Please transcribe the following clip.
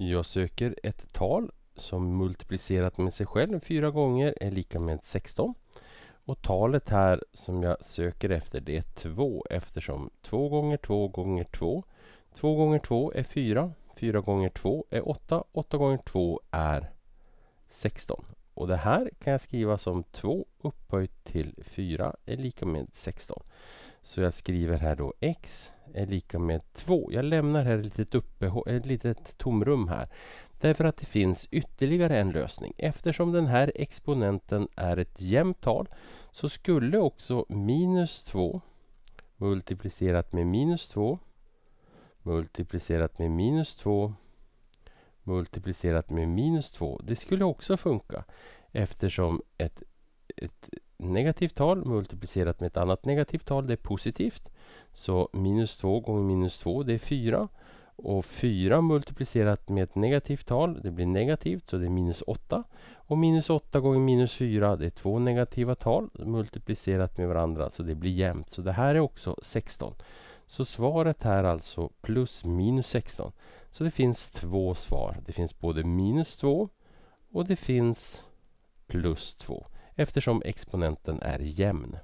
Jag söker ett tal som multiplicerat med sig själv fyra gånger är lika med 16. Och talet här som jag söker efter det är 2 eftersom 2 gånger 2 gånger 2 2 gånger 2 är 4 4 gånger 2 är 8 8 gånger 2 är 16 och det här kan jag skriva som 2 upphöjt till 4 är lika med 16. Så jag skriver här då x är lika med 2. Jag lämnar här ett litet, ett litet tomrum här. Därför att det finns ytterligare en lösning. Eftersom den här exponenten är ett jämnt tal så skulle också minus 2 multiplicerat med minus 2 multiplicerat med minus 2 multiplicerat med minus 2. Det skulle också funka eftersom ett, ett negativt tal multiplicerat med ett annat negativt tal det är positivt. Så minus 2 gånger minus 2 det är 4. Och 4 multiplicerat med ett negativt tal det blir negativt så det är minus 8. Och minus 8 gånger minus 4 det är två negativa tal multiplicerat med varandra så det blir jämnt. Så det här är också 16. Så svaret här alltså plus minus 16. Så det finns två svar. Det finns både minus 2 och det finns plus 2 eftersom exponenten är jämn.